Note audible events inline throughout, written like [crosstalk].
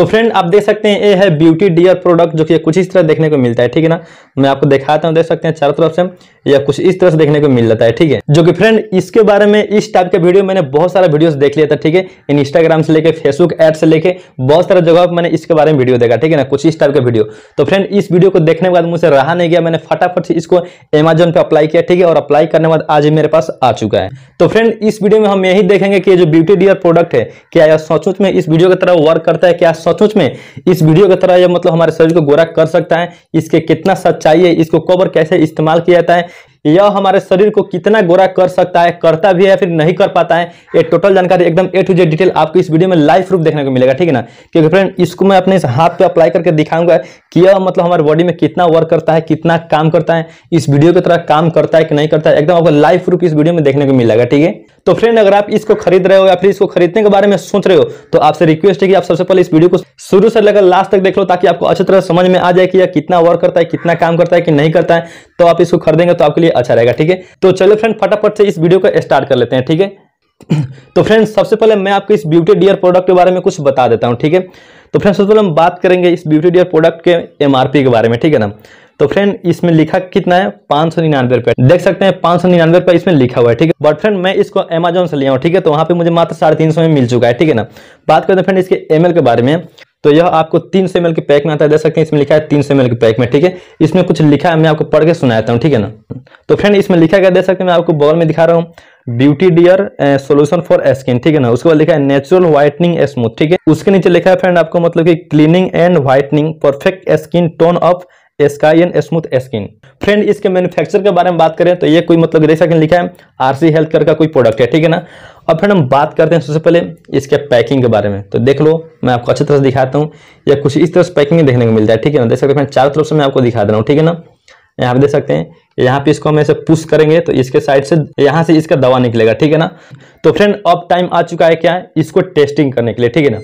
तो फ्रेंड आप देख सकते हैं ये है ब्यूटी डियर प्रोडक्ट जो कि कुछ इस तरह देखने को मिलता है ठीक है ना मैं आपको दिखाता हूँ देख सकते हैं चारों तरफ से या कुछ इस तरह से देखने को मिल जाता है ठीक है जो कि फ्रेंड इसके बारे में इस टाइप के वीडियो मैंने बहुत सारा वीडियोस देख लिया था ठीक है इंस्टाग्राम से लेके फेसबुक ऐप से लेके बहुत सारा जगह पर मैंने इसके बारे में वीडियो देखा ठीक है ना कुछ इस टाइप के वीडियो तो फ्रेंड इस वीडियो को देखने के बाद मुझे रहा नहीं गया मैंने फटाफट से इसको अमेजोन पर अप्लाई किया ठीक है और अप्लाई करने के बाद आज मेरे पास आ चुका है तो फ्रेंड इस वीडियो में हम यही देखेंगे कि जो ब्यूटी डियर प्रोडक्ट है क्या यह सोचूच में इस वीडियो की तरह वर्क करता है क्या सचोच में इस वीडियो की तरह यह मतलब हमारे शरीर को गोरा कर सकता है इसके कितना सच्चाई है इसको कवर कैसे इस्तेमाल किया जाता है यह हमारे शरीर को कितना गोरा कर सकता है करता भी है फिर नहीं कर पाता है ये टोटल जानकारी एकदम ए टू जेड डिटेल आपको इस वीडियो में लाइव प्रूफ देखने को मिलेगा ठीक है ना क्योंकि फ्रेंड इसको मैं अपने हाथ पे अप्लाई करके दिखाऊंगा कि यह मतलब हमारे बॉडी में कितना वर्क करता है कितना काम करता है इस वीडियो की तरह काम करता है कि नहीं करता है एकदम आपको लाइव प्रूफ इस वीडियो में देखने को मिलेगा ठीक है तो फ्रेंड अगर आप इसको खरीद रहे हो या फिर इसको खरीदने के बारे में सोच रहे हो तो आपसे रिक्वेस्ट है कि आप सबसे पहले इस वीडियो को शुरू से लेकर लास्ट तक देख लो ताकि आपको अच्छी तरह समझ में आ जाए कि यह कितना वर्क करता है कितना काम करता है कि नहीं करता है तो आप इसको खरीदेंगे तो आपके लिए लिए अच्छा रहेगा ठीक है तो चलो फ्रेंड फटाफट से इस वीडियो को स्टार्ट कर लेते हैं ठीक है [clears throat] तो फ्रेंड्स सबसे पहले मैं आपको इस ब्यूटी डियर प्रोडक्ट के बारे में कुछ बता देता हूँ ठीक है तो फ्रेंड्स सबसे पहले हम बात करेंगे इस ब्यूटी डियर प्रोडक्ट के एमआरपी के बारे में ठीक है ना तो फ्रेंड इसमें लिखा कितना है पांच सौ निन्यानवे रुपए देख सकते हैं पांच सौ निन्यानवे रुपए इसमें लिखा हुआ है ठीक है बट फ्रेंड मैं इसको अमेजोन से लिया हूँ ठीक है तो वहां पे मुझे मात्र साढ़े तीन सौ में मिल चुका है ठीक है ना बात करते हैं फ्रेंड इसके एमएल के बारे में तो यह आपको तीन सौ के पैक में आता है देख सकते हैं इसमें लिखा है तीन सौ के पैक में ठीक है इसमें कुछ लिखा है मैं आपको पढ़ के सुनाता हूँ ठीक है ना तो फ्रेंड इसमें लिखा गया दे सकते हैं मैं आपको बॉल में दिखा रहा हूँ beauty dear solution for skin ठीक है ना उसके बाद लिखा है नेचुरल व्हाइटनिंग स्मूथ ठीक है उसके नीचे लिखा है फ्रेंड आपको मतलब की cleaning and whitening perfect skin tone of sky and smooth skin friend इसके मैन्युफैक्चर के बारे में बात करें तो ये कोई मतलब देख सकते लिखा है आरसी हेल्थ कर का कोई प्रोडक्ट है ठीक है ना अब फ्रेंड हम बात करते हैं सबसे पहले इसके पैकिंग के बारे में तो देख लो मैं आपको अच्छी तरह से दिखाता हूँ या कुछ इस तरह से पैकिंग देखने को मिल जाए ठीक है ना देख सकते हैं चारों तरफ से मैं आपको दिखा दे रहा हूँ ठीक है ना यहाँ पे देख सकते हैं यहाँ पे इसको हम ऐसे पुश करेंगे तो इसके साइड से यहाँ से इसका दवा निकलेगा ठीक है ना तो फ्रेंड अब टाइम आ चुका है क्या है इसको टेस्टिंग करने के लिए ठीक है ना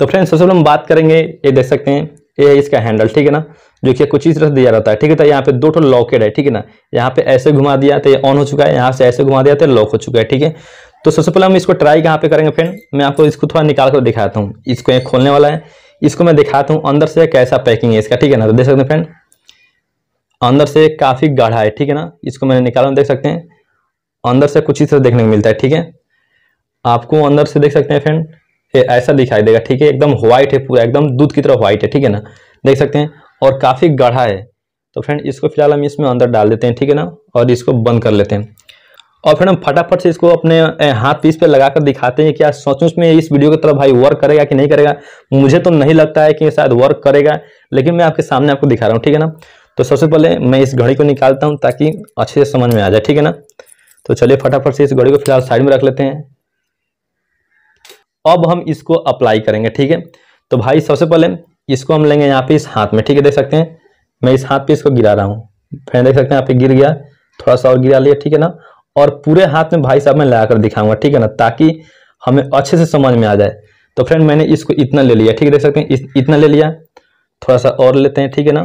तो फ्रेंड सबसे पहले हम बात करेंगे ये देख सकते हैं ये है इसका हैंडल ठीक है ना जो कि कुछ इस तरह से दिया रहता है ठीक है तो यहाँ पे दो ठो लॉकेट है ठीक है ना यहाँ पे ऐसे घुमा दिया तो ये ऑन हो चुका है यहाँ से ऐसे घुमा दिया तो लॉक हो चुका है ठीक है तो सबसे पहले हम इसको ट्राई कहाँ पे करेंगे फ्रेंड मैं आपको इसको थोड़ा निकाल कर दिखाता हूँ इसको ये खोलने वाला है इसको मैं दिखाता हूँ अंदर से कैसा पैकिंग है इसका ठीक है ना तो देख सकते हैं फ्रेंड अंदर से काफ़ी गाढ़ा है ठीक है ना इसको मैंने निकाला देख सकते हैं अंदर से कुछ इस तरह देखने को मिलता है ठीक है आपको अंदर से देख सकते हैं फ्रेंड ये ऐसा दिखाई देगा ठीक है एकदम व्हाइट है पूरा एकदम दूध की तरह व्हाइट है ठीक है ना देख सकते हैं और काफ़ी गाढ़ा है तो फ्रेंड इसको फिलहाल हम इसमें अंदर डाल देते हैं ठीक है ना और इसको बंद कर लेते हैं और फिर हम फटाफट से इसको अपने हाथ पीस पे लगाकर दिखाते हैं क्या सचमुच में इस वीडियो की तरफ भाई वर्क करेगा कि नहीं करेगा मुझे तो नहीं लगता है कि शायद वर्क करेगा लेकिन मैं आपके सामने आपको दिखा रहा हूँ ठीक है ना तो सबसे पहले मैं इस घड़ी को निकालता हूँ ताकि अच्छे से समझ में आ जाए ठीक है ना तो चलिए फटाफट से इस घड़ी को फिलहाल साइड में रख लेते हैं अब हम इसको अप्लाई करेंगे ठीक है तो भाई सबसे पहले इसको हम लेंगे यहाँ पे इस हाथ में ठीक है देख सकते हैं मैं इस हाथ पे इसको गिरा रहा हूँ फिर देख सकते हैं यहाँ पे गिर गया थोड़ा सा और गिरा लिया ठीक है ना और पूरे हाथ में भाई साहब मैं कर दिखाऊंगा ठीक है ना ताकि हमें अच्छे से समझ में आ जाए तो फ्रेंड मैंने इसको इतना ले लिया ठीक है देख सकते हैं इतना ले लिया थोड़ा सा और लेते हैं ठीक है ना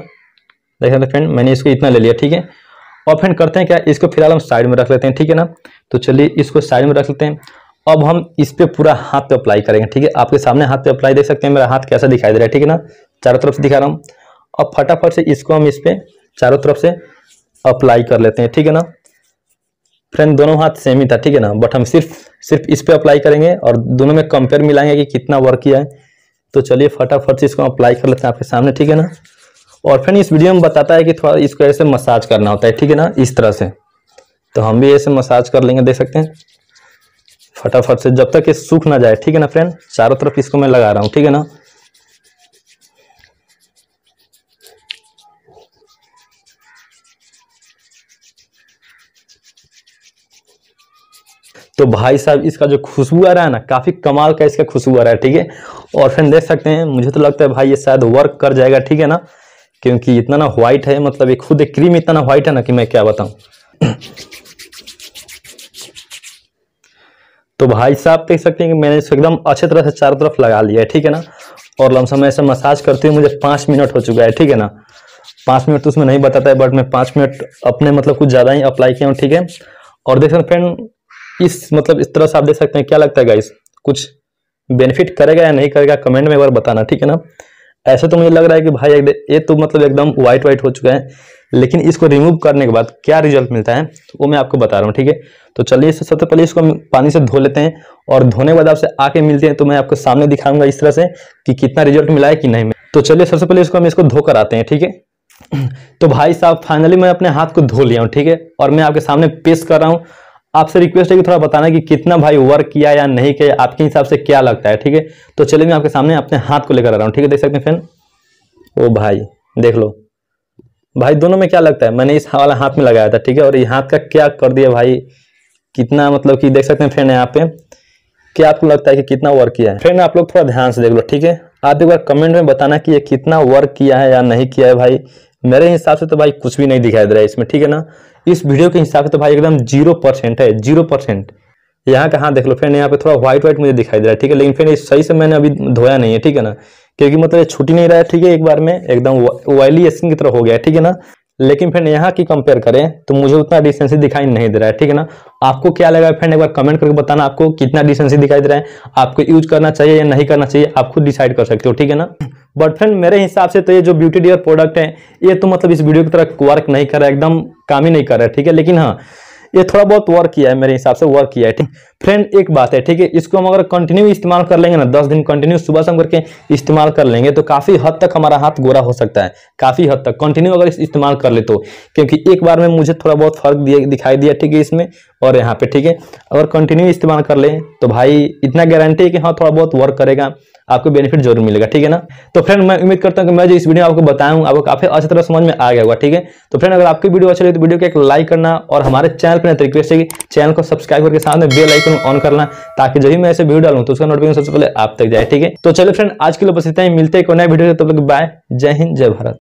देख सकते फ्रेंड मैंने इसको इतना ले लिया ठीक है और फ्रेंड करते हैं क्या इसको फिलहाल हम साइड में रख लेते हैं ठीक है ना तो चलिए इसको साइड में रख लेते हैं अब हम इस पर पूरा हाथ पे अप्लाई करेंगे ठीक है आपके सामने हाथ पे अप्लाई देख सकते हैं मेरा हाथ कैसा दिखाई दे रहा है ठीक है ना चारों तरफ से दिखा रहा हूँ अब फटाफट से इसको हम इस पर चारों तरफ से अप्लाई कर लेते हैं ठीक है ना फ्रेंड दोनों हाथ सेम ही था ठीक है ना बट हम सिर्फ सिर्फ इस पर अप्लाई करेंगे और दोनों में कंपेयर मिलाएंगे कि कितना वर्क किया है तो चलिए फटाफट से इसको अप्लाई कर लेते हैं आपके सामने ठीक है ना और फ्रेंड इस वीडियो में बताता है कि थोड़ा इसको ऐसे मसाज करना होता है ठीक है ना इस तरह से तो हम भी ऐसे मसाज कर लेंगे देख सकते हैं फटाफट से जब तक ये सूख ना जाए ठीक है ना फ्रेंड चारों तरफ इसको मैं लगा रहा हूँ ठीक है ना तो भाई साहब इसका जो खुशबू आ रहा है ना काफ़ी कमाल का इसका खुशबू आ रहा है ठीक है और फिर देख सकते हैं मुझे तो लगता है भाई ये शायद वर्क कर जाएगा ठीक है ना क्योंकि इतना ना व्हाइट है मतलब ये खुद एक क्रीम इतना ना व्हाइट है ना कि मैं क्या बताऊं [clears throat] तो भाई साहब देख सकते हैं कि मैंने इसको एकदम अच्छे तरह से चारों तरफ लगा लिया है ठीक है ना और लमसम ऐसे मसाज करते हुए मुझे पाँच मिनट हो चुका है ठीक है ना पाँच मिनट तो उसमें नहीं बताता है बट मैं पाँच मिनट अपने मतलब कुछ ज़्यादा ही अप्लाई किया हूँ ठीक है और देख सकते फ्रेंड इस मतलब इस तरह से आप देख सकते हैं क्या लगता है गाइस कुछ बेनिफिट करेगा या नहीं करेगा कमेंट में एक बार बताना ठीक है ना ऐसे तो मुझे लग रहा है कि भाई ये तो मतलब एकदम व्हाइट व्हाइट हो चुका है लेकिन इसको रिमूव करने के बाद क्या रिजल्ट मिलता है तो वो मैं आपको बता रहा हूँ ठीक है तो चलिए इससे सबसे पहले इसको पानी से धो लेते हैं और धोने के बाद आपसे आके मिलते हैं तो मैं आपको सामने दिखाऊंगा इस तरह से कि कितना रिजल्ट मिला है कि नहीं तो चलिए सबसे पहले इसको हम इसको धोकर आते हैं ठीक है [clears throat] तो भाई साहब फाइनली मैं अपने हाथ को धो लिया हूँ ठीक है और मैं आपके सामने पेश कर रहा हूँ आपसे रिक्वेस्ट है कि थोड़ा बताना कि कितना भाई वर्क किया या नहीं किया आपके हिसाब से क्या लगता है ठीक है तो चलिए मैं आपके सामने अपने हाथ को लेकर आ रहा हूँ ठीक है देख सकते हैं फैन ओ भाई देख लो भाई दोनों में क्या लगता है मैंने इस वाला हाथ में लगाया था ठीक है और ये हाथ का क्या कर दिया भाई कितना मतलब कि देख सकते हैं फ्रेंड यहाँ पे क्या आपको लगता है कि कितना वर्क किया है फ्रेंड आप लोग थोड़ा ध्यान से देख लो ठीक है आप एक बार कमेंट में बताना कि ये कितना वर्क किया है या नहीं किया है भाई मेरे हिसाब से तो भाई कुछ भी नहीं दिखाई दे रहा है इसमें ठीक है ना इस वीडियो के हिसाब से तो भाई एकदम जीरो परसेंट है जीरो परसेंट यहाँ का हाँ देख लो फ्रेंड यहाँ पे थोड़ा व्हाइट व्हाइट मुझे दिखाई दे रहा है ठीक है लेकिन फ्रेंड सही से मैंने अभी धोया नहीं है ठीक है ना क्योंकि मतलब छुट्टी नहीं रहा है ठीक है एक बार में एकदम ऑयली स्किन की तरह हो गया ठीक है ना लेकिन फ्रेंड यहाँ की कंपेयर करें तो मुझे उतना डिस्टेंसी दिखाई नहीं दे रहा है ठीक है ना आपको क्या लगा फ्रेंड एक बार कमेंट करके बताना आपको कितना डिस्टेंसी दिखाई दे रहा है आपको यूज करना चाहिए या नहीं करना चाहिए आप खुद डिसाइड कर सकते हो ठीक है ना बट फ्रेंड मेरे हिसाब से तो ये जो ब्यूटी डियर प्रोडक्ट है ये तो मतलब इस वीडियो की तरह वर्क नहीं कर रहा है एकदम काम ही नहीं कर रहा है ठीक है लेकिन हाँ ये थोड़ा बहुत वर्क किया है मेरे हिसाब से वर्क किया है ठीक फ्रेंड एक बात है ठीक है इसको हम अगर कंटिन्यू इस्तेमाल कर लेंगे ना दस दिन कंटिन्यू सुबह शाम करके इस्तेमाल कर लेंगे तो काफ़ी हद तक हमारा हाथ गोरा हो सकता है काफ़ी हद तक कंटिन्यू अगर इस्तेमाल कर ले तो क्योंकि एक बार में मुझे थोड़ा बहुत फर्क दिखाई दिया ठीक है इसमें और यहाँ पे ठीक है अगर कंटिन्यू इस्तेमाल कर ले तो भाई इतना गारंटी है कि हाँ थोड़ा बहुत वर्क करेगा आपको बेनिफिट जरूर मिलेगा ठीक है ना तो फ्रेंड मैं उम्मीद करता हूँ कि मैं जो इस वीडियो आपको बताऊँ आपको काफी अच्छी तरह समझ में आ गया होगा ठीक है तो फ्रेंड अगर आपकी वीडियो अच्छी लगी तो वीडियो को एक लाइक करना और हमारे चैनल पर रिक्वेस्ट है कि चैनल को सब्सक्राइब करके साथ में बेल आइकन ऑन करना ताकि जब भी मैं ऐसे वीडियो डालूँ तो उसका नोटिफिकेशन सबसे पहले आप तक जाए ठीक है तो चलो फ्रेंड आज के लिए बस इतना ही मिलते हैं नए वीडियो तब तक बाय जय हिंद जय भारत